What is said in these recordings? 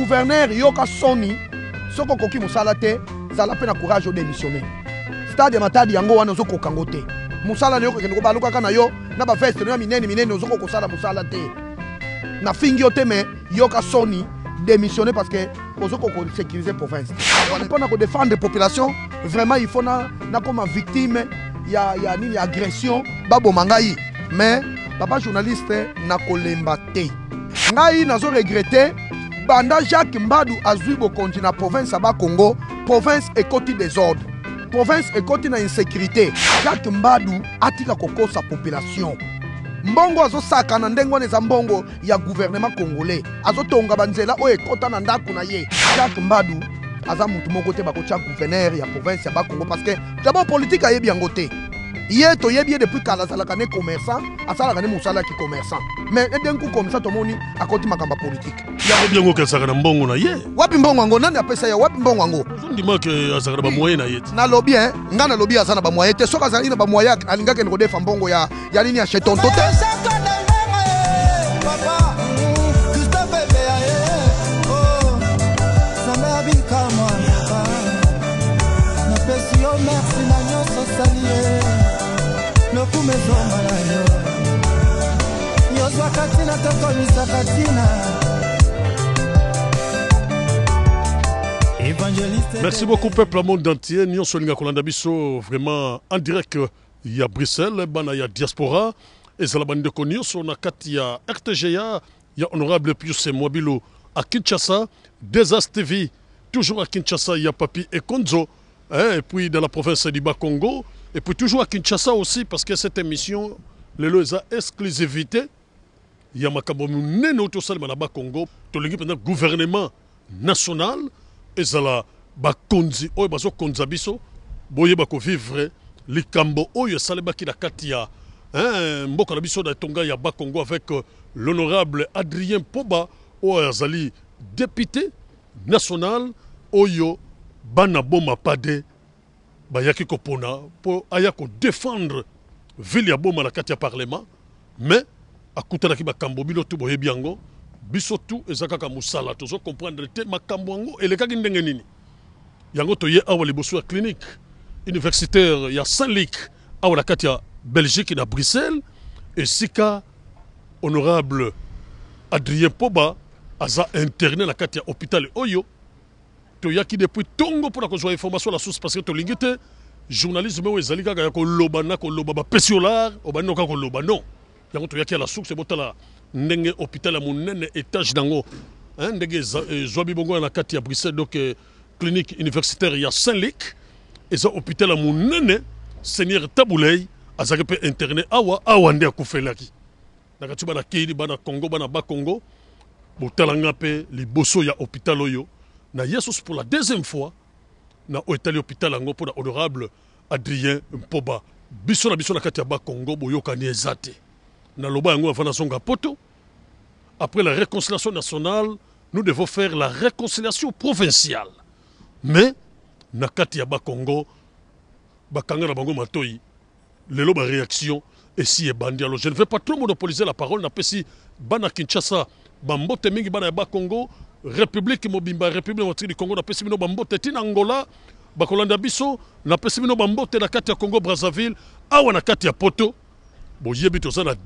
guverner yoka soni soki okoki mosala te zala mpe na courage odémissionne stade ya matadi yango wana ozokokango te mosala na yo kokende kobalukaka na yo na baveste no ya minene minene ozokoka kosala mosala te nafingi yo te me yoka soni démissionne parce que ozokoka kosécurize province mpo na kodéfendre population vraiment il faut nakoma na victime ya, ya nini ya agression baboma ngai mais papa journaliste nakolemba te ngai nazoregrete banda jacques mbadu azwi bokonzi na province ya bakongo province ekoti desordre province ekoti na insécurité jacques mbadu atika kokosa population mbongo azosaka na ndenge wana eza mbongo ya gouvernement congolais azotonga banzela oyo ekɔta na ndako na ye jacques mbadu aza motu moko te bakotya guverner ya province ya bakongo parce que dabord politike ayebi yango te ye toyebi ye depuis kala azalaka ne commerçant asalaka ne mosala yaki commerçant mais edenku commerçant tomoni akoti makambo ya politike yango biango okesaka na mbongo na ye wapi mbongo yango nani apesa ye wapi mbongo yango ozondimake eh, azalaka na bamoye hmm. na ye te nalobi e ngai nalobi aza na bamoye te soki azalaki na bamoye alingaki kende kodefa mbongo ya nini ya chetonto te Merci beaucoup peuple à monde entier. Nous sommes Biso vraiment en direct euh, il y a Bruxelles, eh ben, il y a diaspora et ça la bande de on a Katia RTGA, il y a honorable Pius Mwabilo à Kinshasa, Desas TV toujours à Kinshasa, il y a Papi et Konzo hein, et puis dans la province du Bas-Congo et puis toujours à Kinshasa aussi parce que cette émission les lois exclusivité ya makambo minene oyo tosalema na bakongo tolingi mpenza gouvernement national ezala bakonzi oyo bazokonza biso boyeba vivre likambo oyo esalemaki na katia. Hein. mboka na biso na etonga ya bakongo avec euh, l'honorable adrien poba oyo azali député national oyo bana boma pade yakiko pona pour aya kodefendre ville ya boma na parlement mais akutanaki makambo bino tu boyebi biso tu eza musala mosala tozo comprendre te makambo yango elekaki ndenge nini yango toye ye liboso ya clinique universitaire ya saint-luc awa na kati ya belgique na bruxelles esika honorable adrien poba aza interne na kati ya hôpital oyo toyaki depuis tongo pour na kozwa information la source parce que to te journalisme oyo ezali kaka ya koloba na koloba bapesi olar obandi noka koloba non yango souk suki botala ndenge hôpital ya monene étage d'ango hein, ndenge zobi euh, bongo na kati ya bruxelles donc euh, clinique universitaire ya saint luc eza hôpital ya monene seigneur tabulei azalaki mpe interné awa awa nde akufelaki na kati bana keidi bana congo bana bakongo botalanga mpe liboso ya hôpital oyo na ye pour la deuxième fois na hôpital hôpital yango honorable adrien mpoba biso na biso na kati ya Congo boyokani eza Naloba Yango Avanazonga Poto, après la réconciliation nationale, nous devons faire la réconciliation provinciale. Mais, Nakati ya Congo, Bakanga Bango Matoi, Lelo ba réaction, et si est bandi alors Je ne veux pas trop monopoliser la parole, na si Bana Kinshasa, Bambote Mingi Bana ya Congo, République Mobimba, République Motri du Congo, na pesi Mino Bambote tina Angola, Bakolanda Biso, na pesi Mino Bambote na Kati ya Congo Brazzaville, Awa na Kati Poto, il y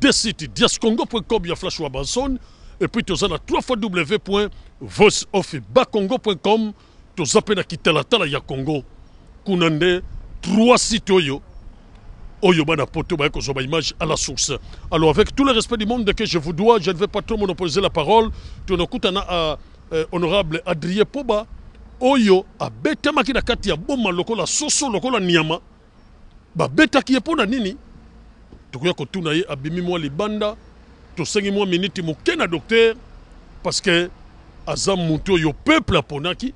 deux sites diascongo.com et flash wabanson puis toza na 3 à toza ya congo trois trois sites oyo oyo bana image à la source alors avec tout le respect du monde que je vous dois je ne vais pas trop monopoliser la parole y a un honorable adrien poba oyo na kati ya boma lokola soso lokola niama qui est nini tukuya kotuna ye abimi mwa libanda tosengi mwa miniti moke na docteur parce que azam motu yo peuple aponaki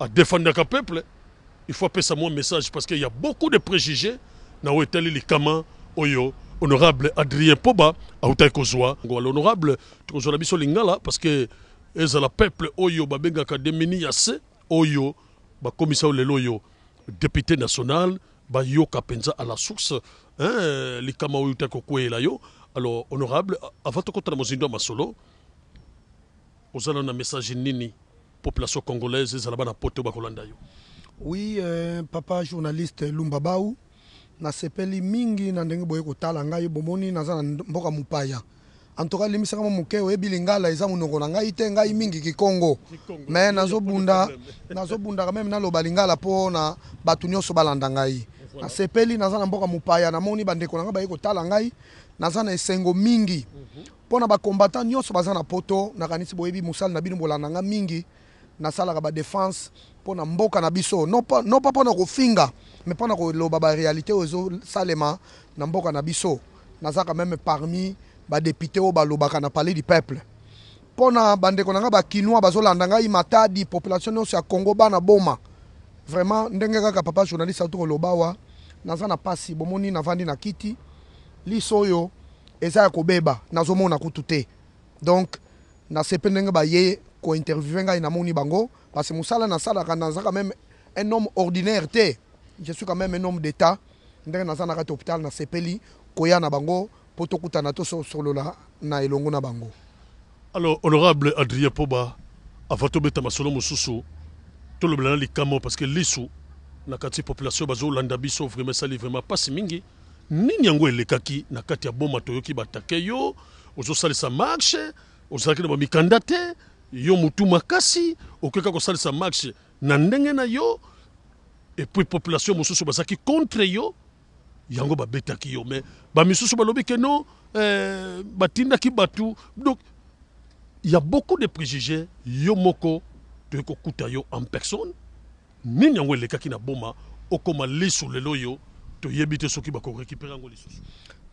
adefandaka peuple il faut passer mon message parce qu'il y a beaucoup de préjugés na oyo likama oyo honorable adrien poba autaki kozwa l'honorable tokozwala biso lingala parce que ezala peuple oyo babenga demini ya se oyo commissaire lelo yo député national bayoka mpenza à la source hein, likama oyo utaki kokweyela yo alors honorable avant tokotala mozindo ya masolo ozala na message nini population congolaise ezala bana pote oyo bakolanda yo oui euh, papa journaliste lumba bau nasepeli mingi na ndenge boye kotala ngai bomoni naza na mboka mopaya antoka limisaka mwa moke oyebi lingala eza monoko na ngai te ngai mingi kikongo me nazobunda nazobundaka meme naloba lingala mpo na bato nyonso balanda ngai nasepeli naza na mboka mopaya namoni bandeko na ngai baye kotala ngai naza na esengo mingi mhm. mpo na bakombatan nyonso baza na poto nakanisi boyebi mosali na bino bolanda nga mingi nasalaka badefense mpo na mboka na biso no pa mpo na kofinga me mpo na koloba barealité oyo ezosalema na mboka na biso nazaka meme parmi badepute oyo balobaka na palais du peuple mpo na bandeko na ngai bakinois bazolanda ngai matadi population nyonso ya congo bana boma vraiment ndenge kaka papa journaliste auti koloba wa naza na pasi bomoni navandi na kiti liso oyo eza ya kobeba nazomona kutu te donc nasepe ndenge baye kointerviewe ngai namoni bango parce mosala nasalaka nazaka meme un homme ordinaire te je suis quand même un homme d'état ndenge naza na kati hôpital nasepeli koya na bango mpo tokutana tosolola na elongo na bango alors honorable adrien poba avant tobeta masolo mosusu tolobela na likama parce que lisu na kati population bazolanda biso vraimen esali vraiment mpasi mingi nini yango elekaki na kati ya boma toyoki batake yo ozosalisa marshe ozalaki na bamikanda te yo motu makasi okoka kosalisa marshe na ndenge na yo epuis population mosusu bazalaki contre yo yango babetaki yo me bamisusu balobi ke no eh, batindaki batu donc ya beaucoup de préjugés yo moko toyei kokuta yo en personne nini yango elekaki na boma okoma lisu lelo oyo toyebi te soki bakorekipere yango lisusu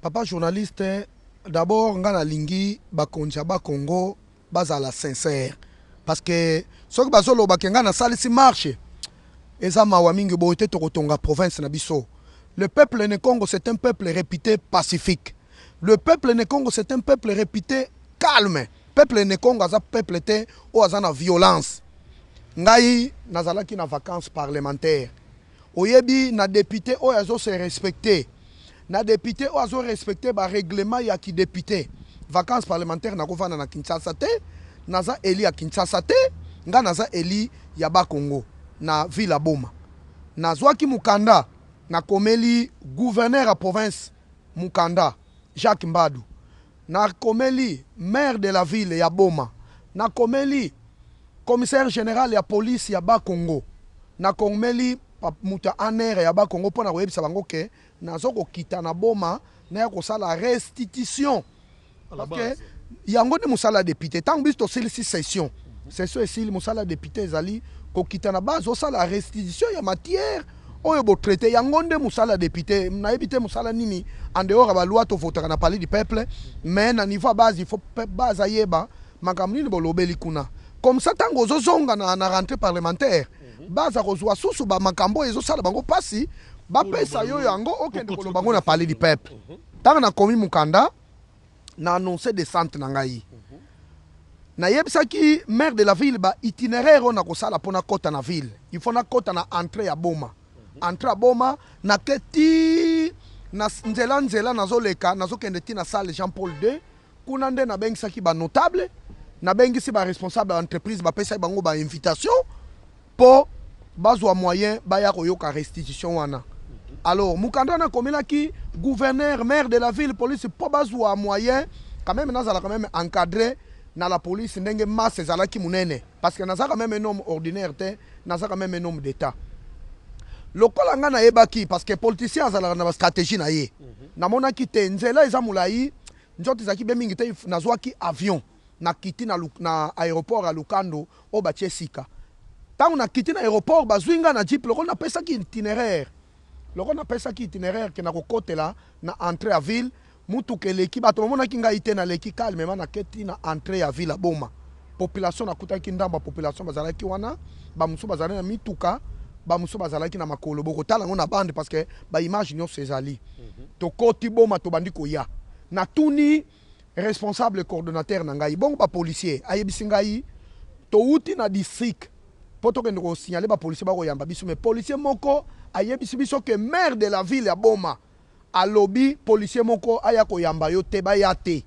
papa journaliste d'abord ngai nalingi bakonzi ya bakongo bazala sincere parce que soki bazolobake ngai nasalisi marche eza mawa mingi boye te tokotonga province na biso le peuple ne congo c'est un peuple réputé pacifique le peuple ne congo c'est un peuple réputé calme peuple ne congo aza peuple te oyo aza na violence ngai nazalaki na vacance parlementaire oyebi na député oyo azose respecte na député oyo azorespecte barèglement ya kidéputé vacance parlementaire nakovanda na kinshasa te naza eli ya kinshasa te nga naza eli ya bakongo na ville ya boma nazwaki mokanda nakomeli gouverneur ya province mokanda jacques mbadu nakomeli maire de la ville ya boma nakomeli commissaire général ya polisi ya bakongo nakomeli moto muta anere ya ba Congo pona koyebisa bango ke na kokita na boma naya kosala restitution parceke yango nde musala député député ntango biso tosilisi session mhm. session ici mosala musala député ezali kokita na base osala restitution ya matière oyo traité yango nde musala député na te musala nini ba loi to tovotaka na palais du peuple mhm. mais na niveau base il faut base ayeba makambo nini bolobeli kuna comme ça ntango zonga na, na rentrée parlementaire mm -hmm. baza kozwa susu makambo ezo sala bango ba pesa yo yango okende koloba bango na parler du mhm. peuple na nakomi Mukanda, na annoncé annonce descente na ngai mhm. ki maire de la ville baitinéraire oyo sala pona kota na ville il faut na kota na entrée ya boma mhm. entrée ya boma na ti na nzela nzela nazoleka nazokende ti na salle jean paul 2 kuna nde nabengisaki banotable nabengisi responsable d'entreprise entreprise bapesaki bango invitation po bazwa moyen ya koyoka restitution wana alors mokanda la ki gouverneur maire de la ville police po bazwa moyen quand même nazala quand même encadré na la police ndenge masse ki monene parce que naza quand même un homme ordinaire te naza quand même un homme d'état lokola ngai nayebaki parce que politicien azalaka na stratégie na ye mhm. ki te nzela eza molai nzoto ezalaki be mingi te nazwaki avion nakiti na, na aéroport ya lukando oyo batie sika ntango nakiti na aéroport bazwi ngai na jipe lokola napesaki itinéraire lokola napesaki itinéraire ke na kokotela na entré ya ville mutuka eleki bato bamonaki ngai te naleki calmema naketi na entré ya ville aboma population nakutaki ndambo ya population bazalaki wana bamosusu bazalaki na mituka bamosusu bazalaki na makolo bokotala yango na bande parce que baimage nyonso ezali mhm. tokoti boma tobandi koya natuni responsable coordonnateur nangai ngai bongo bapolisier ayebisi to touti na district mpo tokende kosignale bapolisier bakoyamba biso me policier moko ayebisi biso ke maire de la ville ya boma alobi policier moko aya yamba yo te yate, te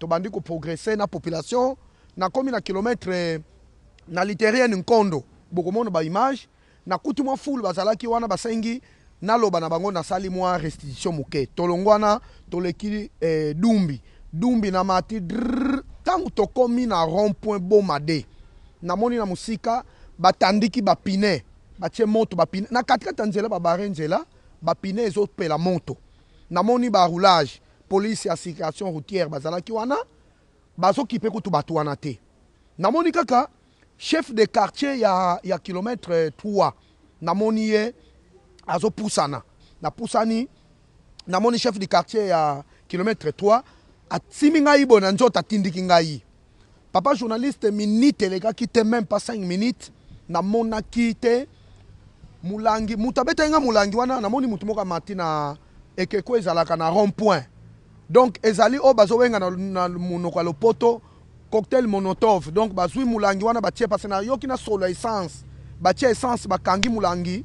tobandi progresser na population na nakomi na kilometre eh, na literienne nkondo na baimage mo mwa bazala ki wana basengi naloba na bango na salimo restitution moke tolongwana toleki eh, dumbi dumbi na mati drrr, ntango na rond point boma namoni na musika batandiki bapine batie moto bapine na katikati ya nzela babare nzela bapine ezopela moto namoni baroulage polise ya circulation routière bazalaki wana bazokipe kutu bato wana namoni kaka chef de quartier ya, ya kilometre 3 namoni ye azopusana napusani namoni chef de quartier ya kilometre 3 atimi ngai bona nzoto atindiki ngai papa journaliste minute elekaki te même pas 5 minutes namonaki te molangi moto abetaki nga molangi wana namoni motu moko amati na ekeko ezalaka na rond point donc ezali oyo bazobenga na, na monoko ya lopoto cocktail monotov donc bazwi molangi wana batie pasi nayoki na solo ya essence batie essence bakangi molangi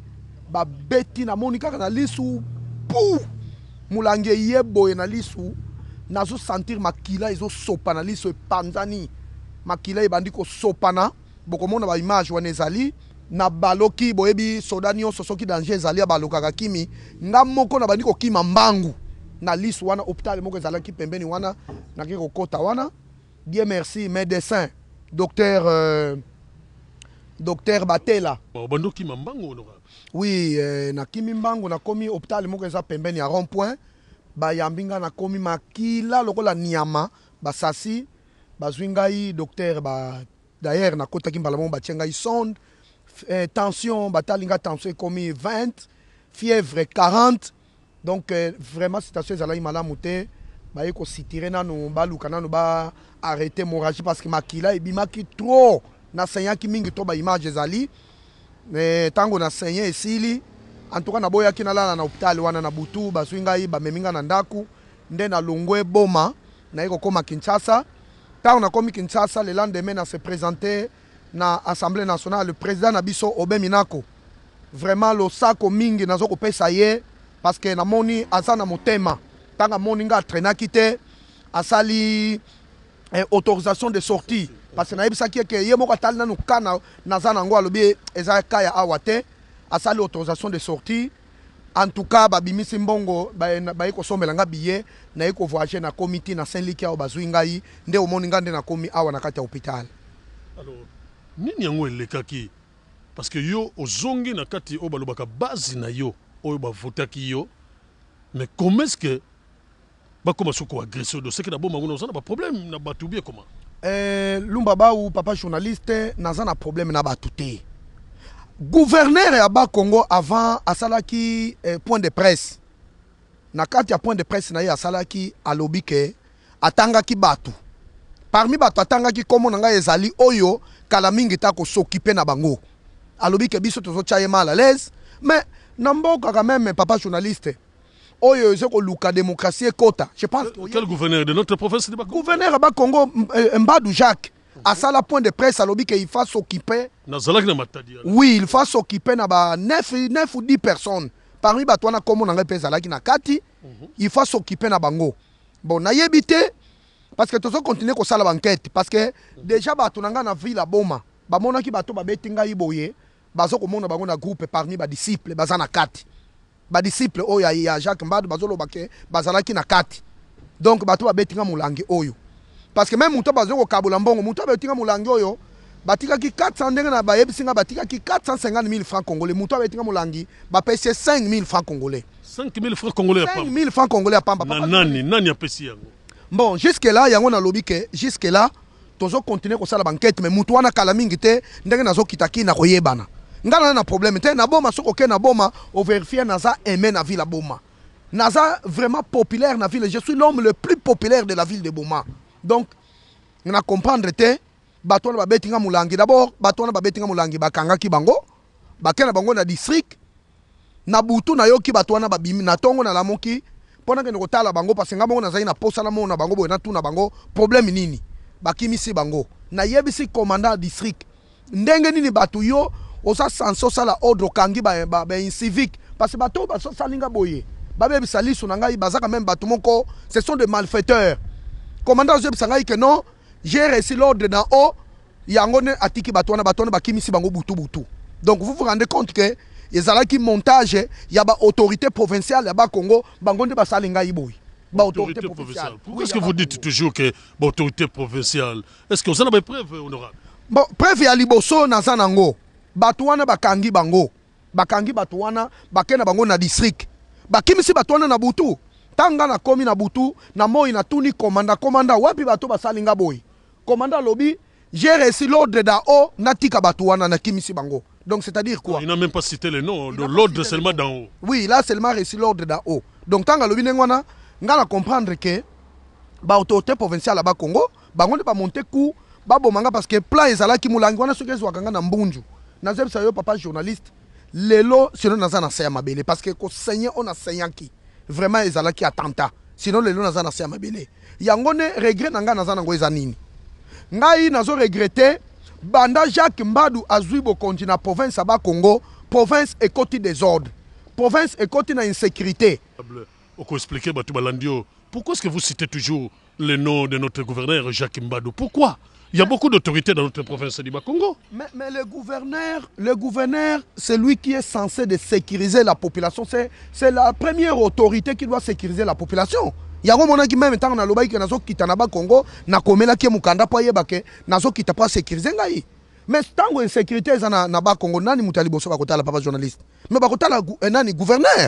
babeti namoni kaka na lisu pu molangi eye boye na lisu nazosentir makila ezosopana liso epanzani makila ebandi kosopana bokomona baimage wana ezali na baloki boyebi soda nyonso soki danger ezali abalokaka kimi nga moko na bandi kokima mbangu na liso wana hôpital moko ezalaki pembeni wana nakei kokɔta wana dieu merci médecin docteur euh, docteur batela oui euh, nakimi mbangu nakomi hôpital moko eza pembeni ya rond point bayambi ngai nakomi makila lokola niama basasi bazwi ngai docteur ba d'ailleurs nakotaki mbala moko batie ngai sonde eh, tension batali ngai tension ekomi 20 fièvre 40 donc eh, vraiment situation ezalaki malamu te baye kositire nanu baluka nanu baarrete moragie parce que makila ebimaki trop nasenyaki mingi to baimage ezali eh, ntango nasenye esili antuka naboyaki nalala na hopitale wana na butu bazwi ngai bamemi ngai na ndaku nde nalongwe boma naye kokóma kinshasa ntango nakómi kinshasa le lendemain na se présente na assemblée nationale le président na biso obe minako vraiment losako mingi nazo kopesa ye parce que namoni aza na motema ntango amoni ngai atrainaki te asali eh, autorisation de sortie parce que nayebisaki eke ye moko atali nanu ka naza nango alobi eza ka ya awa te asali autorisation de sortie en tout cas babimisi mbongo baye kosombela nga billet naye kovoyage nakomi ti na saint liki awa bazwi ngai nde omoni nga nde nakomi awa na kati ya hôpital alors nini yango elekaki parce que yo ozongi na kati oyo balobaka base na yo oyo bavotaki yo mais comment est ce que bakóma so koagresse do seke na boma kuna oza na baproblème na bato bie koma eh, lumba bau papa journaliste naza na problème na bato te gouverneur ya bakongo avant asalaki eh, point de presse na kati ya point de presse na ye asalaki alobi ke atangaki bato parmi bato atangaki nkombo na ngai ezali oyo kala mingi ta kosoki mpe na bango alobi ke biso tozotya ye mal à l'aise mais na mboka quand même papa journaliste oyo eza koluka démocratie ekota je pense gouverneur de notre province gouverneur ya bakongo eh, mbadu jacques asala point de presse alobi ke il faut s'occuper nazalaki na matadi oui il faut s'occuper na ba 9 9 ou 10 personnes parmi bato wana nkombo na ngai mpe ezalaki na kati il faut s'occuper na bango bon nayebi te parce que tozo continue kosala bankete parce que déjà bato na ngai na ville aboma bamonaki bato babeti ngai boye bazokomona bango na groupe parmi badisciple baza na kati badisciple oyo ya jacques mbad bazoloba ke bazalaki na kati donc bato babeti ngai molangi oyo parce que même moto bazwi kabula mbongo moto abeyotinga molangi oyo ki 400 ndenge na bayebisi batika ki 450 000 francs congolais tinga mulangi ba bapesi 5 000 francs congolais 5 000 francs congolais 5 000 francs congolais ya pamba nani nani yango bon jusque là yango nalobi ke jusque là tozokontinue kosala bankete me motu wana kala mingi te ndenge kitaki na koyebana nga na na problème te boma soko ke na boma naza vérifier na ville aboma naza vraiment populaire na ville je suis l'homme le plus populaire de la ville de boma donc na comprendre te bato wana babeti nga molangi dabord bato wana babeti nga molangi bakangaki bango bakei na bango na district na butu nayoki bato wana babimi na ntongo nalamuki mpo nakende kotala bango parce nga bongo nazali na posala moo na bango boye natuna bango problème nini bakimisi bango nayebisi commandant ya district ndenge nini bato yo oza sanse osala ordre okangi baincivique parce bato oyo basosalinga boye babebisa liso na ngai bazaka meme bato moko ce sont de malfaiteurs commandant azobebisanga Que non j'ai reçu l'ordre d'en haut yango nde atiki bato batouana bakimisi bango butu butu donc vous vous rendez compte que les ezalaki montage a autorité provinciale ya bakongo bango Congo, basali ngai boye Autorité provinciale pourquoi est-ce que vous dites toujours que l'autorité provinciale est-ce que vous avez une preuve, honorable bon preuve ya liboso naza nango bakangi bango bakangi Batouana, Bakena bango na district bakimisi Batouana na butu Tanga nakomi na butu na moi natuni komanda komanda wapi bato basali boy boye komanda alobi j'ai reçu l'ordre da haut natika bato wana nakimisi bango donc c'est à dire quoi il n'a même pas cité le nom de l'ordre seulement d'en haut oui il a seulement reçu l'ordre da haut donc ntanga alobi ndenge wana nga na comprendre ke baautorité provinciale ya bakongo bango nde bamonte ku baboma parce que plan ezalaki molangi wana soki ezwaka nga na mbunju sa yo papa journaliste lelo sino naza na se ya mabele parce que a seigneur qui vraiment ezalaki attentat Sinon, lelo naza na pas ya mabele yango nde regret na regret naza nango eza nini ngai nazoregrete banda jacques mbadu azwi bokonzi continent province ya Congo province des désordre province de dans insécurité okoexplike expliquer balandi balandio pourquoi est ce que vous citez toujours le nom de notre gouverneur jacques Mbadou pourquoi il y a beaucoup d'autorités dans notre province du Congo. Mais, le gouverneur, le gouverneur, c'est lui qui est censé de sécuriser la population. C'est la première autorité qui doit sécuriser la population. qui ke na la qui mukanda ngai mais insécurité dans na, na bakongo nani la papa journaliste eh, nani gouverneur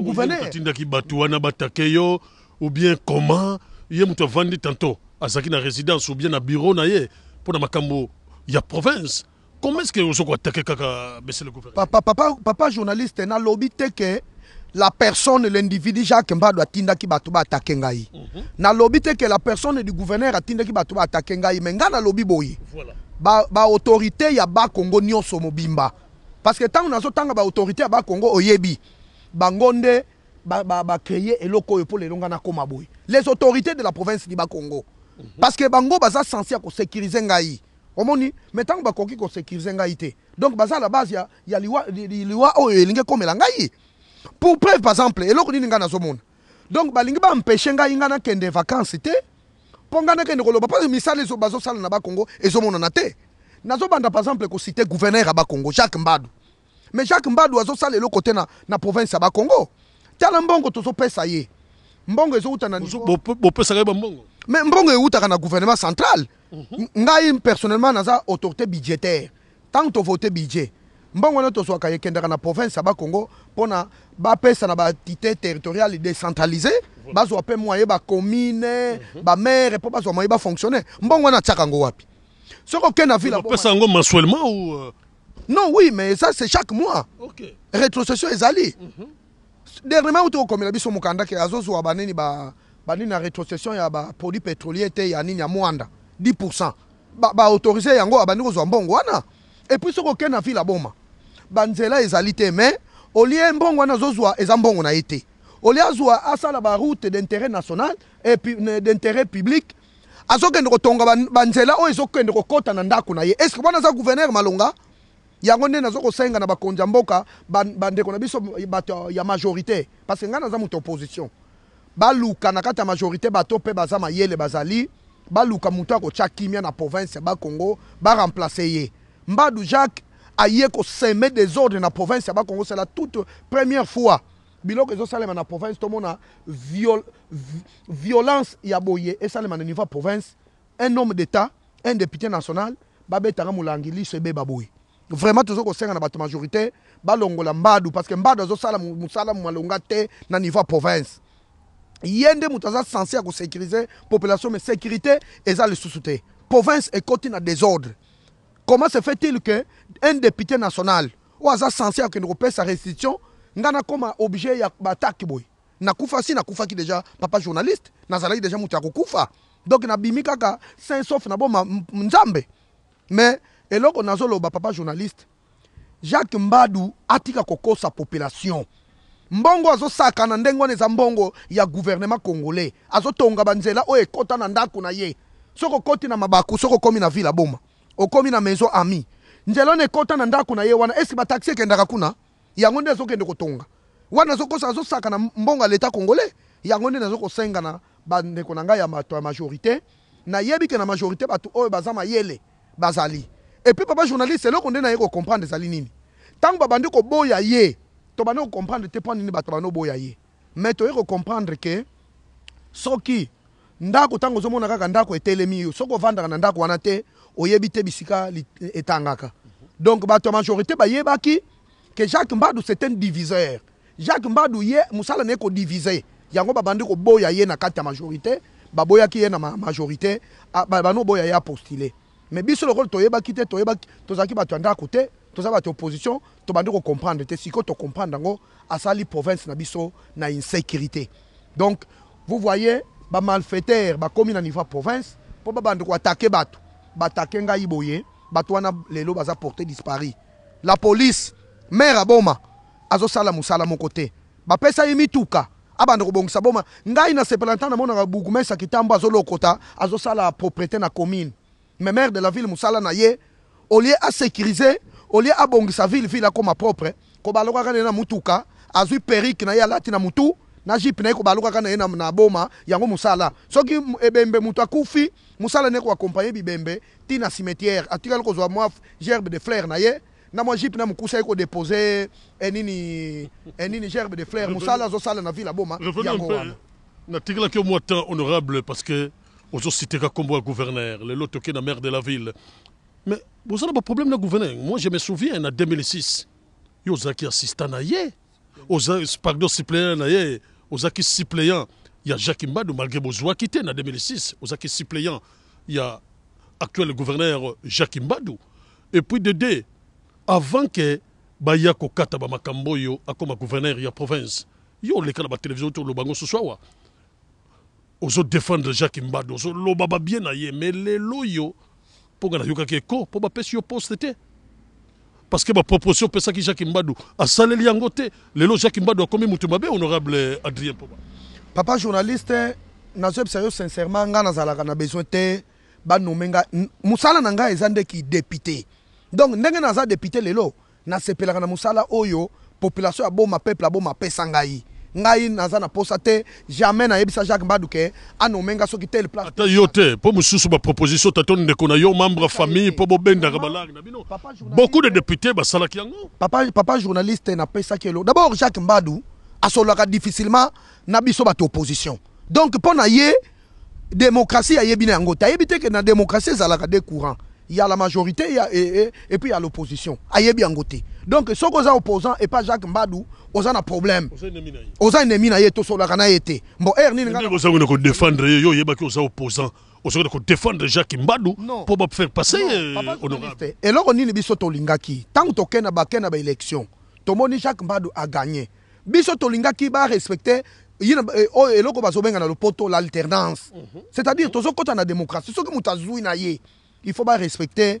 gouverneur. gouverneur batakeyo ou bien comment y a un tantôt azaki na résidence ou bien na bureau na ye na makambo ya province comment est ce que vous atake kaka bese le gouvernement papa, papa, papa journaliste lobby te que la personne l'individu jacques mbado atindaki bato baatake ngai mm -hmm. lobby te que la personne du gouverneur atindaki bato baatake ngai nga na lobby boye voilà. ya ba ya bakongo nyonso mobimba parce que tant ba autorité ya bakongo oyebi Bangonde, nde ba, ba, ba, eloko oyo mpo lelo na nakóma les autorités de la province ba bakongo Mhm. parce que bango baza censé à sécuriser ngai omoni me ntango bakoki kosécurize ngai te donc baza la base ya, ya liwa, liwa oyo elingi ekomela ngai pour preuve par exemple eloko nini n'a nazomona donc balingi empêcher ngai ngai nakende vacance te mpo ngai nakende koloba parce bazo sala na bakongo na te banda par exemple kocite gouverneur ba Congo, jacques mbadu mais jacques mbadu sala le côté na, na province ba Congo, tala mbongo pesa ye mbongo ezowuta na bopesaka ba mbongo. Mais mbongo eutaka na gouvernement central ngai personnellement naza autorité budgétaire tant ntango tovote budget mbongo wana tozwaka ekendaka na province ya bakongo mpona bapesa na baentité territoriale décentralisé bazwa mpe moye bacommune bamare mpo bazwa moye fonctionner mbongo na tsaka ngo wapi soko ke na villepesa ngo mensuellement ou non oui mais ça c'est chaque mois okay. rétrocession ezali mm -hmm. dernièrement uti kokomela biso mokandaki azozwa banini ba banini na rétrocession ya baproduit pétrolier te ya nini ya mwanda 10 pourcent baautorize ba yango abandi kozwa mbongo wana epuis soki okende na ville aboma banzela ezali te me olie mbongo wana azozwa eza mbongo na ye te olie azwa asala baroute d'intérêt national d'intérêt public azokende kotonga banzela oyo ezokende kokɔta na ndako na ye estce wana aza guverner malonga yango nde naza kosenga na bakonzi ya mboka bandeko na biso bato ya majorité parce que ngai naza moto opposition baluka na kati majorité bato pe baza yele bazali baluka motu akotya kimia na province ya ba remplacer ye mbadu jacques aye des ordres na province Congo, c'est la toute première fois biloko ezosalema na province tomona viol, violence ya boye esalema na niveau province un homme d'état un député national babetaka molangi se be boye vraiment tozo kosenga na bato majorité balongola mbadu parce que mbadu azosala mosala malonga te na niveau province yende mutaza sensé aza sécuriser sécuriser la population mais sécurité eza le te province ekoti na désordre comment se fait-il que un député national ou aza censé akende kopesa restitution ngana comme objet ya batake n'a nakufa si nakufaki déjà papa journaliste nazalaki déjà muta ya kokufa donc bimika kaka sain sauf naboma nzambe mais eloko nazoloba papa journaliste jacques mbadu atika kokosa population mbongo azosaka na ndenge wana eza mbongo ya gouvernement congolais azotonga banzela oyo ekɔta na ndako na ye soki okoti na mabaku soki okómi na ville aboma okómi na maison ami nzela wana ekɔta na ndako na ye wana eske bataxi ekendaka kuna yango nde azokende kotonga wana azokosa azosaka na mbongo ya leta congolais yango nde nazokosenga na bandeko na ngai ya bato ya majorité nayebi ke na majorité bato oyo baza mayele bazali epuis papa journaliste eloko nde naye kocomprendre ezali nini ntango babandi koboya ye tobandi kocomprendre te mpo nini bato bandi oboya ye me toyei kocomprendre ke soki ndako ntango ozomona kaka ndako etelemi yo soki ovandaka na ndako wana te oyebi te bisika etangaka donc bato ya majorité bayebaki ke jacques mbadu c'est un diviseur jacques mbadu ye mosala na ye kodivise yango babandi koboya ye na kati ya majorité baboyaki ye na majorité bandi oboya ye apostile me biso lokola toyebaki te toyebaki tozalaki bato ya ndako te toza bato opposition comprendre si kocomprendre te sikoyo à ça asali province na biso na insécurité donc vous voyez bamalfaiteur bah na niveau ya province mpo babandi attaquer bato batake ngai boye bato les lelo baza porter dispari la police maire aboma azosala mosala moko te bapesa ye mituka abanda kobongisa boma ngai nasepela qui namonaka bourgmestre kitambo azo azosala propriété na commune mais maire de la ville musala na ye au lieu sécuriser olie abongisa ville akóma propre kobalokaka na ye na mutuka Azui perik na ya lati na mutu na jip na ye kobalokaka na na boma yango musala. soki ebembe mutu akufi musala ne ye koakompagne bibembe na cimetière atikali kozwa mwa gerbe de fleurs na ye na mwa jip na mokusa ye kodepose enini eh, enini eh, gerbe de Musala zo sala na ville aboma yango wana natikalaki mo temps honorable parce que ozositeka nkombo ya gouverneur le lotoki na maire de la ville mais vous boza un problème le gouverneur moi je me souviens en 2006 a ozalaki assistant na ye oza pardon suppléant na ye il y a jacques mbadu malgré joies quitté en 2006 il y a actuel gouverneur jacques mbadu et puis de deux avant que Bayako kokata bamakambo comme gouverneur gouverneur la province yo oleka na batelevizio to oloba ngo susu awa ozodéfendre jacques défendre ozoloba babie bien ye mais les oyo mpo nga nayokaki pour mpo bapesi au poste te parce que baproportion opesaki jacques mbadu asaleli yango le lelo jacques mbadu akomi moto mabe honorable adrien poba papa journaliste nazoyebisa yo sincèrement n'a nazalaka na besoin te ba nomenga musala na ezande ki ndeki député donc ndenge za député lelo nasepelaka na musala oyo population aboma peuple aboma apesa ngai ngai naza na posa te jamais nayebisa jacques mbaduke anome nga soki tele place ata yo te mpo mosusu baproposition tato ndeko na yo membre famille pour bobendaka na bino beaucoup de sala ki yango papa, papa journaliste napesaki elo d'abord jacques mbadu asololaka difficilement na biso bato opposition donc mpo na ye démocratie ayebi na yango te ayebi te ke na démocratie ezalaka de courant il y a la majorité et, et, et, et puis il y a l'opposition. Ayebi Angote. Donc, ce que opposant et pas Jacques Mbadou, oza na problème oza ennemi na ye tosolaka na ye te mbo r niniozango na kodefendre défendre yo oyebaki oza opposant ozokende défendre jacques mbadu mpo bafaire passe eloko nini biso que ntango tokenda bake na baélection tomoni jacques mbadu aganye biso tolingaki barespecte eh, oyo oh, eloko bazobenga na poto, l'alternance mhm. c'est-à-dire tozokɔta na démocratie soki moto azwi na ye il faut respecter.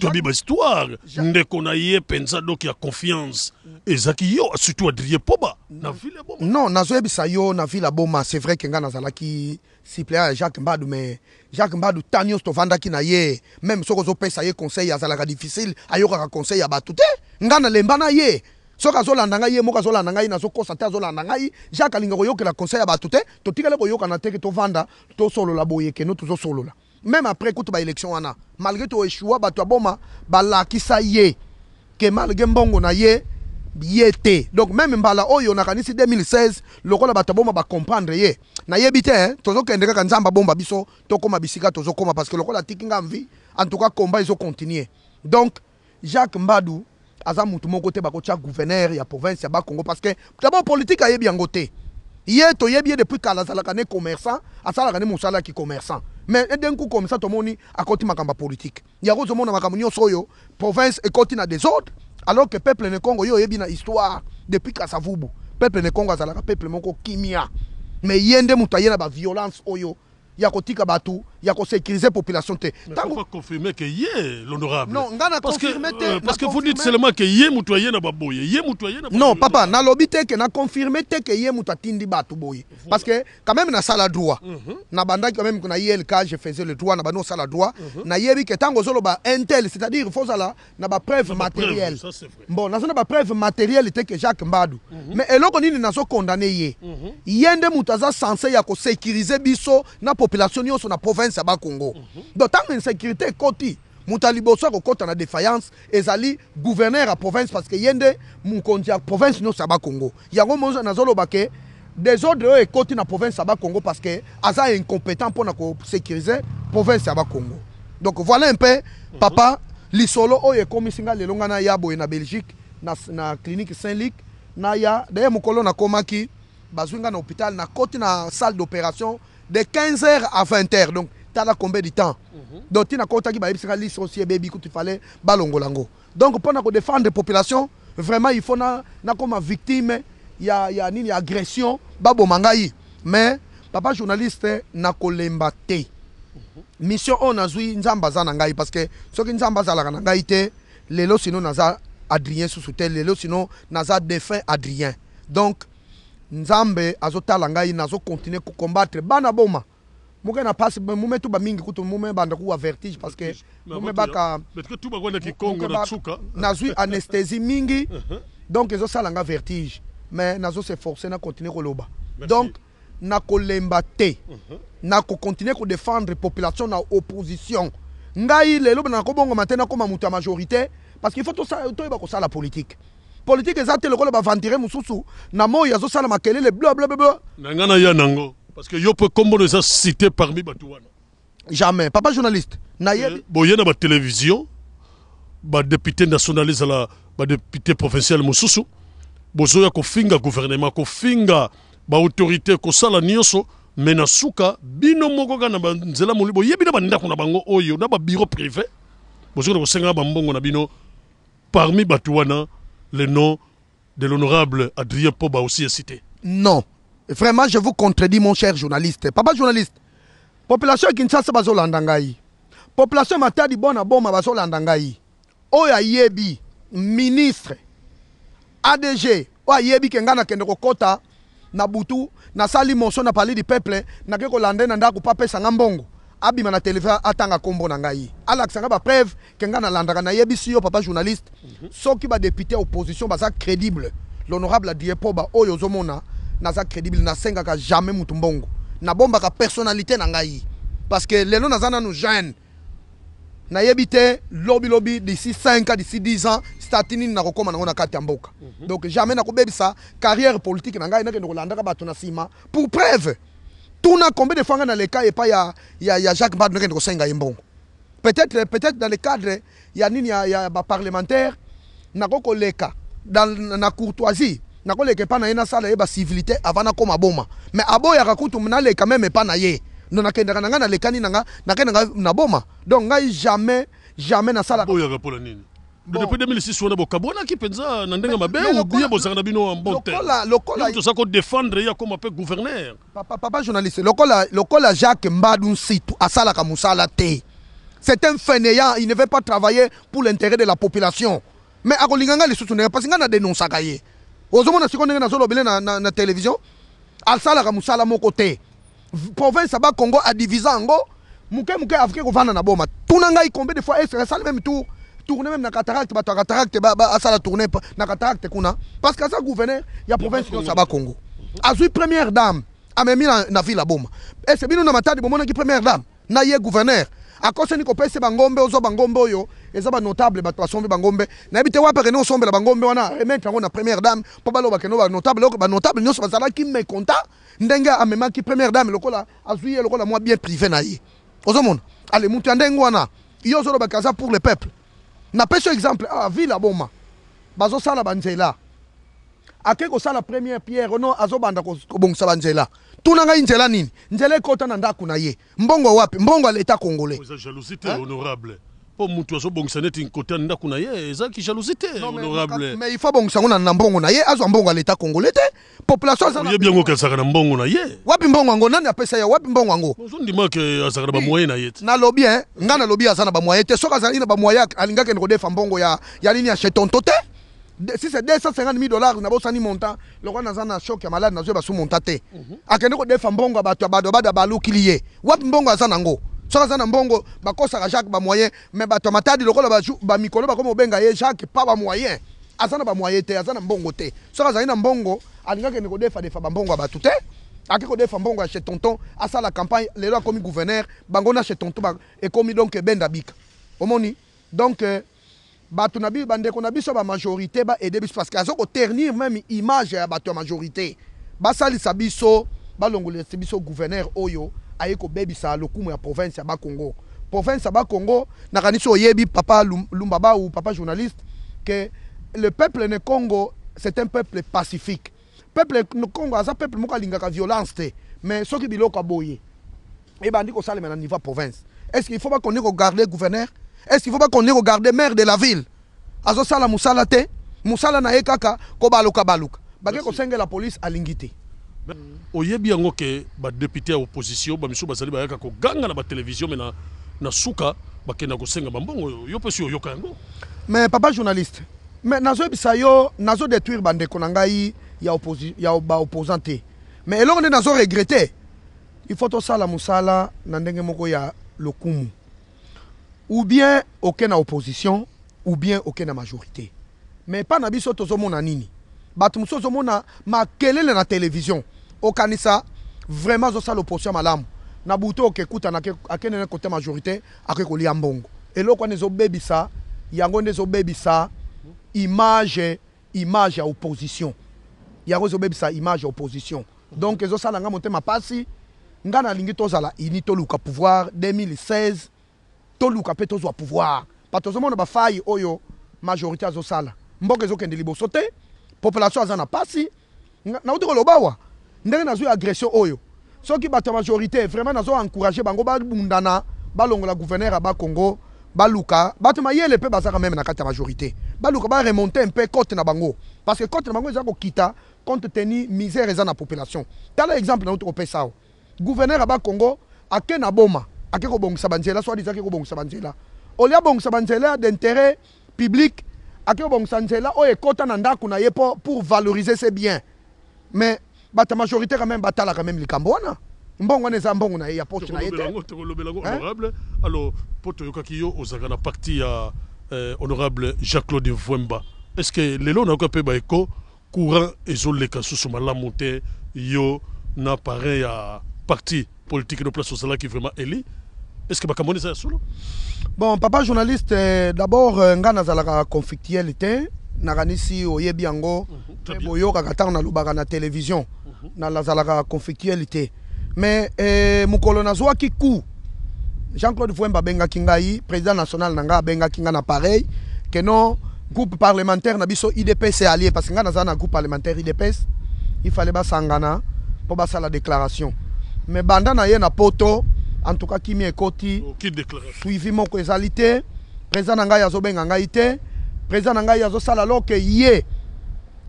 tobima histoire ndeko na ye mpenza dok ya confiance mm. ezalaki yo surtout adrie poba mm. na ville boma non nazoyebisa yo na ville boma c'est vrai que ke ngai nazalaki suppléant ya jacques mbadu mais jacques mbadu ta nyonso tovandaki na ye même soko zo ozopesa ye conseil ya azalaka difficile ka conseil ya bato te ngai nalemba na ye zo azolanda ngai ye zo azolanda ngai nazokosa te azolanda ngai jacques alinga la conseil ya to tikale bato te totikale koyokana te ke tovanda tosolola boye solo la même après toute ba élection ana malgré to échoua bato la balakisa ye que malgré mbongo na ye ye te donc même mbala oyo kanisi 2016 lokola bato ba comprendre ye nayebi te hein. tozokende kaka kanzamba bomba biso mabisika tozo koma parce que lokola atiki nga mvi en tout cas combat continuer. donc jacques mbadu aza motu moko te bakotya gouverneur ya province ya bakongo parce que dabord politique a bien côté. ye to ye depuis kala azalaka ne commerçant asala kané mosala ki commerçant. mais eden coup comme ça tomoni akoti makambo ya politike yango ozomona makambo nyonso oyo province ekoti na desordre alors que peuple ne congo yo oyebi na histoire depuis kasavubu peuple ne congo azalaka peuple moko kimia mais ye nde moto aye na baviolence oyo ya kotika bato ya kosécuriser population te confirmer ke ye l'honorable non nga na confirme te euh, parce que vous dites seulement que ye moto na baboye ye moto na non papa na te que na confirmé que ke ye moto atindi bato boye parce que quand même na sala droit mhm. nabandaki quand même na le cas je faisais le droit na bandi sala droit que mhm. tango zolo ba intel c'est à dire faut là. na ba preuve matérielle bon na nazo na preuve matérielle était que jacques mbadu mhm. mais eloko nini nazokondane ye ye nde moto aza censé ya kosécuriser biso na population son na province kopesa bakongo donc ntango insécurité ekoti moto ya liboso akokɔta la défaillance ezali gouverneur à province parce que yende mon mokonzi ya province nyonso ya Congo. yango mozo nazoloba des ordres oyo côté na province ya parce que aza incompétent pour na sécuriser province ya Congo. donc voilà un peu papa lisolo oyo ekomisi nga lelo nga naya boye na belgique na, na clinique saint luc naya mon mokolo na komaki bazunga na hôpital na côté na salle d'opération de 15 h à 20 h donc tala combien de temps mhm. donc ntina kotaki bayebisaka liste osi que tu fallait balongola yango donc défendre la population vraiment il faut nakoma na victime ya, ya nini ya agression baboma mangai mais papa journaliste nakolemba te mhm. mission on a nzambe na ngai parce que soki nzambe nzambaza la ngai te lelo sinon naza adrien soutient te lelo sinon naza défin adrien donc nzambe azotala ngai nazocontinue combattre. bana boma muke na pasi mume tu mingi kutu mume banda kuwa vertige parce que mume baka hein. nazwi anesthésie mingi uh-huh. donc ezosala nga vertige mais forcé na continue koloba donc nakolemba uh-huh. continuer nakocontinue défendre population na opposition ngai lelo nakobongoma te nakoma moto ya majorité parce qu'il faut ça la politique politike eza te lokola bavantire mosusu na moi azosala makelele blablabla na ngai naya nango parce que yo peut nous a cité parmi batouana. jamais papa journaliste eh, ma télévision, na député nationaliste, national ezala député provincial mosusu bozoya kofinga gouvernement kofinga baautorité kosala nyonso me na suka bino moko kaka na banzela moli boyebi na bandako na bango oyo na bureau privé bozokona kosengana mbongo na bino parmi batuana le nom de l'honorable adrien poba aussi est cité non Vraiment, je vous contredis, mon cher journaliste. Papa journaliste, population Kinshasa Bazola ngai. Population Matadi bona boma bazolanda ngai. Oya yebi ministre ADG, oya yebi ke ngana Nabutu, na butu nasali on na parlé du peuple nake kolanda na ndako papesanga abima na telefone atanga kombo na ngai preuve bapreuve ke ngai yebi yebi yo papa journaliste mhm. soki ba député opposition baza crédible l'honorable adiepoba oyo Zomona naza crédible nasengaka jamais mutu mbongo ka personnalité na ngai parce que lelo nazana nanu jeune yebite te lobilobi d'ici 5 ans d'ici 10 ans stati na kokoma na kati ya mboka mm -hmm. donc jamais na kobebisa carrière politique na ngai nakende kolandaka bato na nsima pour preuve tout n'a combien de fois cas et pas ya, ya, ya jacques na nakende kosenga ye mbongo peut-être peut-être dans le cadre ya nini ya, ya baparlementaire parlementaire na courtoisie nakoleka epai na ye nasala ye basivili te ava nakoma boma me aboyaka kutu naleka même epai na ye ndo nakendaka na ngai nalekani na ngai nakendaka na boma donc ngai jamais jamais nasalakaboyaka mpona nini Bon. depuis 2006 wana bokabwanaki mpenza na ndenge mabe obie bozaka na bino mbotetoza kodefendre ye akoma mpe gouverneur papa, papa journaliste lokola, lokola jacques mbadu nsitu asalaka mosala te c'est un fainéant il ne veut pas travailler pour l'intérêt de la population mais akolinganga lisusu ndenge parce nga na denonsaka ye ozomona na ndenge nazolobele na, na, na televizio ka musala moko te province aba congo adivisa yango moke moke afrika ekovanda na boma Tunanga ngai combien de fois que ça même tour tourner même na cataracte bato ya ba asala tourner na cataracte kuna bah, bah, parce que ça gouverneur ya province nyonso aba congo Azui première dame a amemi na, na ville aboma ese bino na matadi ki première dame na ye gouverneur nico kopesa bangombe ils bangombe oyo eza notable bato basombi bangombe nayebi te wapi akende la bangombe wana remetre yango na première dame mpo baloba banotable qui nyonso amemaki première dame lokola lokola bien privé na ale ya ndenge wana yo ozolobaka pour le peuple exemple ville aboma bazosala banzela kosala première pierre no azobanda kobongisa banzela tuna ngai nzela nini nzela ekota na ndako na ye mbongo wapi mbongo aleta congolais jalousie te honorable mpo motu azobongisa neti nkota ndako na ye ezalaki jalousie te honorable mais il faut abongisa yango na mbongo na ye azwa mbongo aleta congolais te population oyebi yango ke azalaka na mbongo na ye wapi mbongo yango nani apesa ye wapi mbongo yango ozondima ke azalaka na bamoye na ye te nalobi e ngai nalobi aza na bamoye te soki azalaki na bamoye alingaki kende kodefa mbongo ya nini ya chetonto te si c'est 250 000 dollars na un montant le roi na shok choqué malade nazwi basu monta bongo mhm. akende kodefa mbongo ya bato ya badobada balukili ye wapi mbongo aza nango soki aza na ba bakosaka jacques le roi bato ya matadi lokola bamikolo bakoma obenga ye jacques pa bamoyen aza na bamoyen te aza na mbongo te soki azali na mbongo alingi akende kodefadefa bambongo ya bato te ake des mbongo bongo chez tonton la campagne roi comme gouverneur bango na chez tonton comme donc ebenda bika moni, donc euh, bato na biso bandeko na biso majorité baede biso parce que aza koternir même image ya bato ya majorité basalisa biso balongolisa biso gouverneur oyo aye kobebisa lokumu ya province ya bakongo province ya bakongo nakanisi oyebi papa lumba bau papa journaliste que le peuple ne congo c'est un peuple pacifique peuple ne congo aza peuple moko alingaka violence te mais soki biloko aboye ebandi kosalema na niveau ya province est ce qu'il faut bakondi garder gouverneur est-ce qu'il faut pas qu'on ait regardé maire de la ville azosala musala te musala na ye kaka kobalukabaluka bake kosengela polise alingi te mm. Oye yango ke badepute ya opposition bamisusu bazali ko ganga na télévision, me na suka bakenda kosenga bambongo yo mpe si oyoka yango mais papa journaliste mais nazoyebisa yo nazodétruire bandeko na ngai ya, ya ba te mais eloko nazo nazoregrete il faut tosala sala na ndenge moko ya lokumu ou bien aucune opposition ou bien aucune majorité mais pas na biso à nini bato mona ozomona est na télévision okanisa vraiment à opposition malamu na butu ke kuta na côté majorité akoki kolia mbongo zo ça ezobebisa yango nde ça image image à opposition yango ça image à opposition donc ezosala nga ma mpasi nga to tozala ini toluka pouvoir 2016 toluka mpe tozwa pouvoir bato ba bafayi oyo majorité azosala mboka ezokende liboso te population zo na mpasi nauti koloba awa ndenge nazwi agression oyo soki bato ya majorité vraiment encourager bango babundana balongola guverner ya bakongo baluka bato mayele mpe bazaka même na kati ya majorité baluka un peu contre na bango parce que contre na bango eza kita compte tenu misère eza na population tala exemple nauti kopesa awa Gouverneur ya bakongo ake na boma akekobongisa banzela so adiza akekobongisa banzela olia bongisa banzela ya d'intérêt public akekobongisa nzela oyo ekɔta na ndako na ye po pour valoriser ces biens mais bato majoritaire même batalaka même likambo wana mbongo wana eza mbongo na ye ya poste na ye tekolobelango hein? honorable alors po toyokaki yo ozalaka na parti ya eh, honorable jacques claude vwemba est ce que les lois lelo nayoka mpe baeko courant ezoleka susu malamu te yo na parrain ya parti politique no place qui vraiment éli est-ce que vous eza ça solo bon papa journaliste euh, d'abord eh, ngai nazalaka conflictuel te nakanisi oyebi yango mhm, boyokaka ntango nalobaka na télévision mhm. nazalaka conflictuel te mais eh, mokolo nazwaki coup jean-claude fwembe benga ngai président national n'anga benga abengaki ngai na pareil groupe parlementaire na biso c'est allié parce que ngai naza na groupe parlementaire idps pour basangana faire la déclaration mais banda na ye na poto en tout cas oh, qui déclare suivi mon causalité. président n'anga yazo benga ngai te président na il azosala loke ye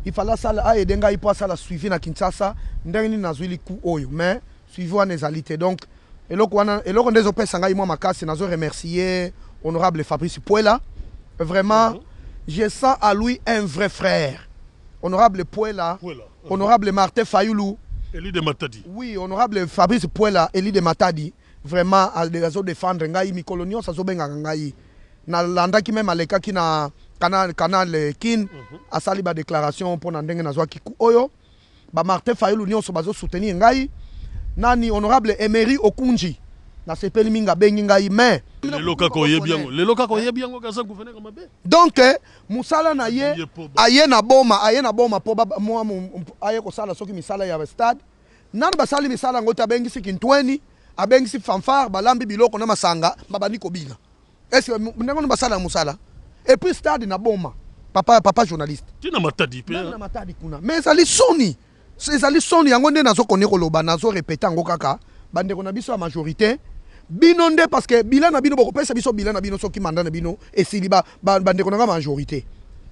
ifale asala ayede ngai mpo asala suivi na kinshasa ndenge nini nazwi oyo mais suivi wana ezali donc eloko wana eloko nde ezopesa ngai mwa makasi nazo remercier honorable fabrice poela vraiment mhm. je sens à lui un vrai frère honorable poela, euh. honorable martin fayulu Élie de Matadi. Oui, honorable Fabrice Poela, Élie de Matadi. vraiment azodefendre ngai mikolo nyonso azobengaka ngai nalandaki meme alekaki na canal, canal euh, kin mm -hmm. asali badéclaration mpo na ndenge nazwaki ku oyo bamartin fayulu nyonso bazosoutenir ngai nani honorable emery okunji nasepeli mingi abengi ngai mais lelo kaka oyebi yango lelo kaka oyebi yango kaza guvernere mabe donk eh, mosala na ye aye na boma aye na boma mpo aye kosala soki misala ya stade nani basali misala yango te abengisi kintweni abengisi fanfare balambi biloko na masanga babandi kobina ese ndenge no basala mosala epuis stade na boma papa, papa journaliste tina matadi pe na matadi kuna mais ezali soni ezali soni yango nde nazokoni koloba nazorepete yango kaka bandeko na biso ya majorité bino nde parce que bilan na bino bokopesa biso bilan na bino soki manda na bino esili bandeko na nga majorité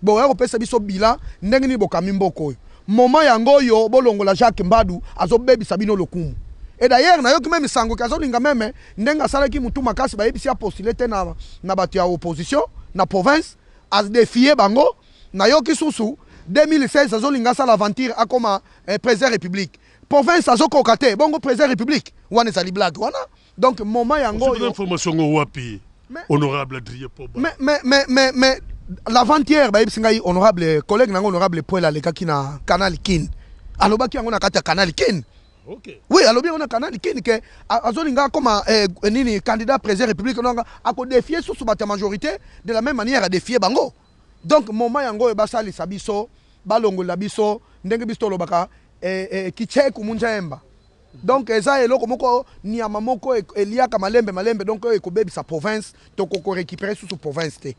boya kopesa biso bila ndenge nini bokami mboko oyo moma yango oyo bolongola jacques mbadu azobebisa bino lokumu Et Quand même sango, même, kazolinga meme ki qui kasi ba bayebisi a postuler na, na opposition na province adefie bango yoki susu 2016 azolinga asala à akoma eh, président république province azokoka bongo président république wana ezali blague wana donc moment honorable adrien poba mais, mais, mais, mais, mais l'avant-hier un ngai honorable collègue honorable poel na canal kin alobaki yango na canal kin oui alobi yango na kanani kini ke azolinga akoma eh, nini candidat président république nanga akodefie susu bato ya majorité de la même manière adefie bango donc moma yango oyo eh, basalisa biso balongolela biso ndenge biso tolobaka eh, eh, kicheku munjaemba donc eza eloko moko niama moko e, eliaka malembe malembe donc oyo ekobebisa province tokokorécupere susu province te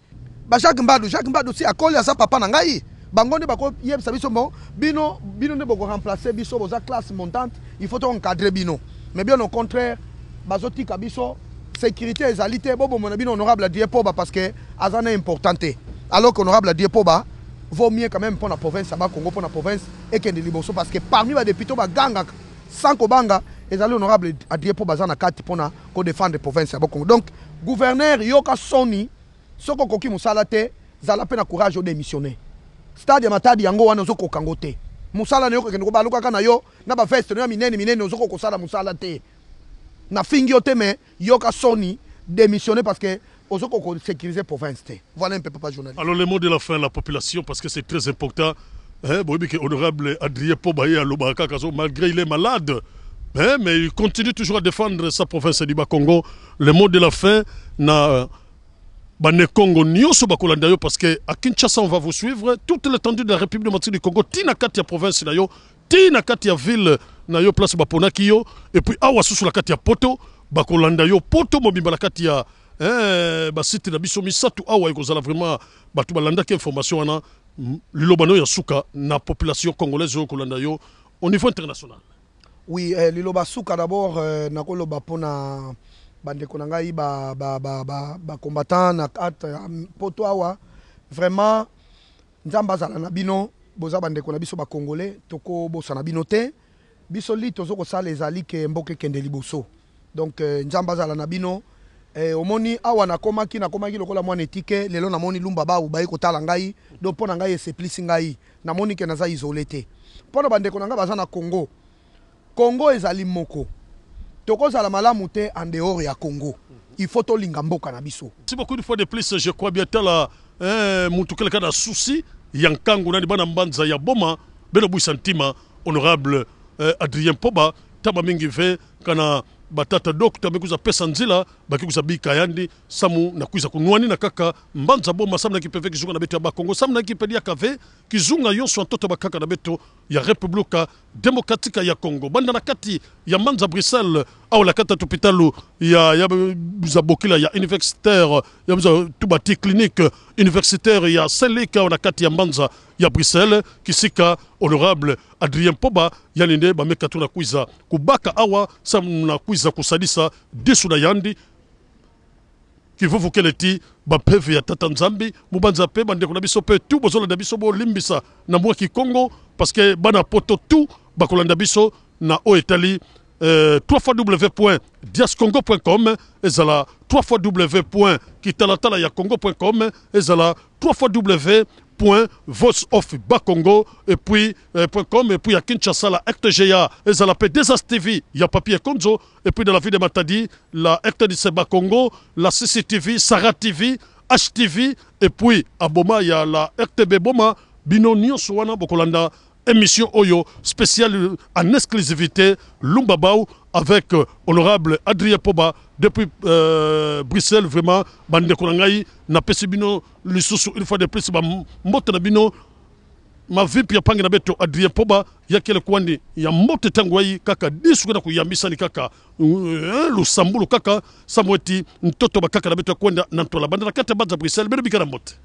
bajacques mbadu jacques mbadu si akoli aza papa na ngai bangonde bako bakoyebisa biso bon bino bino ne boko remplacer biso boza classe montante il faut encadrer bino mais bien au contraire bazoti kabiso sécurité ezali te boboma na bino honorable adie poba parce que azana est important alors que honorable adie poba vaut mieux quand même pour la province ya Congo pour la province et qu'en liboso parce que parmi badepute ba ganga sans kobanga allez honorable adie poba pour na kati défendre kodefendre province ya bakongo donc gouverneur yoka soni soko okoki mosala te zala peine na courage démissionner stade ya matadi yango wana ozokoka ngo te mosala na yo kokende kobalukaka na yo na baveste na yo ya minene minene ozokoka kosala mosala te nafingi yo te me yoka soni démissionner parce que ozokoka sécuriser province te voilà un peu papa journaliste alors le mot de la fin la population parce que c'est très important hein, boyebi ke honorable adrien pobaye alobaka kaka malgré il est malade hein, mais il continue toujours à défendre sa province du bas congo le mot de la fin na euh, Congo parce que à Kinshasa on va vous suivre toute l'étendue de la République démocratique du Congo Tina Katia province Tina Katia ville Nayo place Baponakiyo et puis awa sous la Katia Poto Bakolandayo Poto Mobimba la Katia eh hein, basite na biso misatu awa ekozala vraiment balanda balandaki information wana mm, lilobano ya suka na population congolaise yo kolanda au niveau international oui eh, d'abord na euh, nakoloba bandeko na ngai bacombattant na ate ya poto awa vraiment nzambe azala na bino boza bandeko na biso bacongolais tokobosana bino te biso li toza kosala ezali ke mboka ekende liboso donc euh, nzambe azala na bino eh, omoni awa nakomaki nakomaki lokola mwana etike lelo namoni lumba bawu baye kotala ngai do mpo na ngai eseplisi ngai namoni ke naza isole te mpo na bandeko na ngai baza na congo congo ezali moko tokozala malamu te en dehors ya congo il faut tolinga mboka na biso si beaucoup de fois de plus je crois bien tala eh, mutukele kada susi ya nkangu nani bana mbanza ya boma bena bwisa ntima honorable eh, adrien poba taba mingi ve kana batata do kutambe kuza pesa nzela baki kuza bika yandi samu na kuiza kunwani na kaka mbanza boma samu na kipeve kizunga na beto ya bakongo samu na kipelia kave kizunga yonso ya ntoto bakaka na beto ya republika demokratika ya kongo banda na kati ya manza bruxelles au tupitalu ya ya, ya universitaire ya tubati clinique universitaire ya selika na kati ya mbanza ya Bruxelles kisika honorable Adrien Poba Yalinde, nde ba kuiza kubaka awa sa na kuiza kusalisa disu yandi kivuvu keleti ya mubanza pe bandeko na biso pe na kikongo parce que bana poto tu bakolanda biso na O euh, www.diascongo.com ezala www.kitalatalaya.congo.com ezala 3 voice et puis euh, .com et puis à Kinshasa la RTGA et ça la Desas TV il y a papier Konzo et puis dans la ville de Matadi la RTDC Congo, la CCTV Sara TV HTV et puis à Boma y a la RTB Boma bino bokolanda émission Oyo spéciale en exclusivité Lumbabao avec euh, honorable Adrien Poba depuis euh, Bruxelles vraiment bandeko na ngai napesi bino lisusu une fois de plus bambote na bino mavipi ya pange na beto adrien poba yakele kuandi ya mbote ntango ai kaka disu kwenda kuyambisani kaka lusambulu kaka sambo eti ntoto bakaka na beto ya kuenda na ntola banda na kati ya banza bruxelles bene bika na mbote